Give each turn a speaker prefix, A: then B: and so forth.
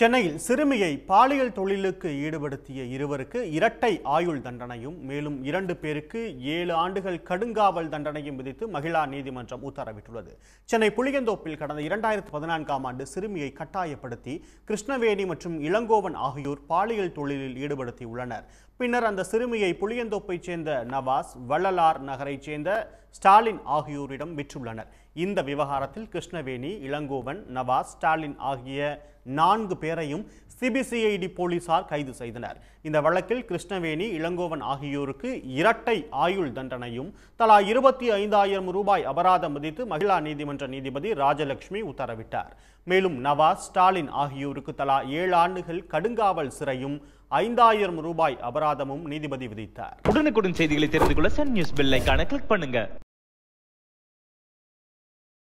A: சென்னையில் சிறுமியை பாலியல் தொழிலுக்கு ஈடுபடுத்திய இருவருக்கு இரட்டை ஆயுள் தண்டனையும் மேலும் இரண்டு பேருக்கு ஏழு ஆண்டுகள் கடுங்காவல் தண்டனையும் விதித்து மகிழா நீதிமன்றம் உத்தரவிட்டுள்ளது சென்னை புளியந்தோப்பில் கடந்த இரண்டாயிரத்து பதினான்காம் ஆண்டு சிறுமியை கட்டாயப்படுத்தி கிருஷ்ணவேணி மற்றும் இளங்கோவன் ஆகியோர் பாலியல் தொழிலில் ஈடுபடுத்தியுள்ளனர் பின்னர் அந்த சிறுமியை புளியந்தோப்பைச் சேர்ந்த நவாஸ் வள்ளலார் நகரைச் சேர்ந்த ஸ்டாலின் ஆகியோரிடம் விற்றுள்ளனர் இந்த விவகாரத்தில் கிருஷ்ணவேணி இளங்கோவன் நவாஸ் ஸ்டாலின் ஆகிய நான்கு பேரையும் சிபிசிஐடி போலீசார் கைது செய்தனர் இந்த வழக்கில் கிருஷ்ணவேணி இளங்கோவன் ஆகியோருக்கு இரட்டை ஆயுள் தண்டனையும் தலா இருபத்தி ஐந்தாயிரம் ரூபாய் அபராதம் விதித்து மகிழா நீதிமன்ற நீதிபதி ராஜலட்சுமி உத்தரவிட்டார் மேலும் நவாஸ் ஸ்டாலின் ஆகியோருக்கு தலா ஏழு ஆண்டுகள் கடுங்காவல் சிறையும் ஐந்தாயிரம் ரூபாய் அபராதமும் நீதிபதி விதித்தார்
B: உடனுக்குடன் செய்திகளை தெரிந்து கொள்ள சன் நியூஸ் பில்லை கிளிக் பண்ணுங்க